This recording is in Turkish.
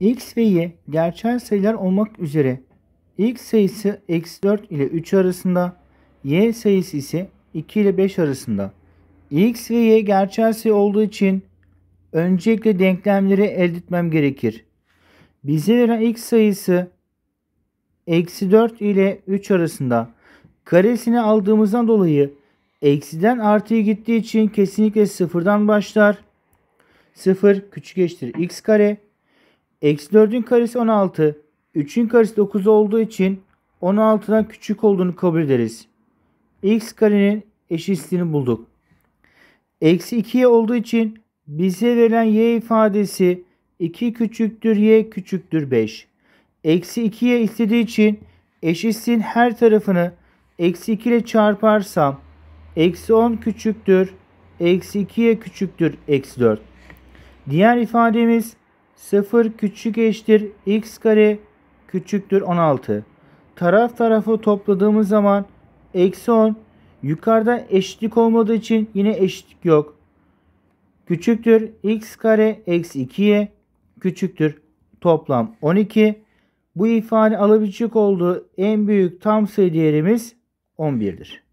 x ve y gerçel sayılar olmak üzere x sayısı eksi 4 ile 3 arasında, y sayısı ise 2 ile 5 arasında. x ve y gerçel sayı olduğu için öncelikle denklemleri elde etmem gerekir. Bize veren x sayısı eksi 4 ile 3 arasında. Karesini aldığımızdan dolayı eksiden artıya gittiği için kesinlikle sıfırdan başlar. 0 küçük eşittir x kare Eksi 4'ün karesi 16. 3'ün karesi 9 olduğu için 16'dan küçük olduğunu kabul ederiz. X karenin eşitliğini bulduk. Eksi 2 olduğu için bize verilen y ifadesi 2 küçüktür y küçüktür 5. Eksi 2 istediği için eşitliğin her tarafını eksi 2 ile çarparsam eksi 10 küçüktür eksi 2'ye küçüktür eksi 4. Diğer ifademiz 0 küçük eşittir x kare küçüktür 16. Taraf tarafı topladığımız zaman eksi 10 yukarıda eşitlik olmadığı için yine eşitlik yok. Küçüktür x kare eksi 2'ye küçüktür toplam 12. Bu ifade alabilecek olduğu en büyük tam sayı değerimiz 11'dir.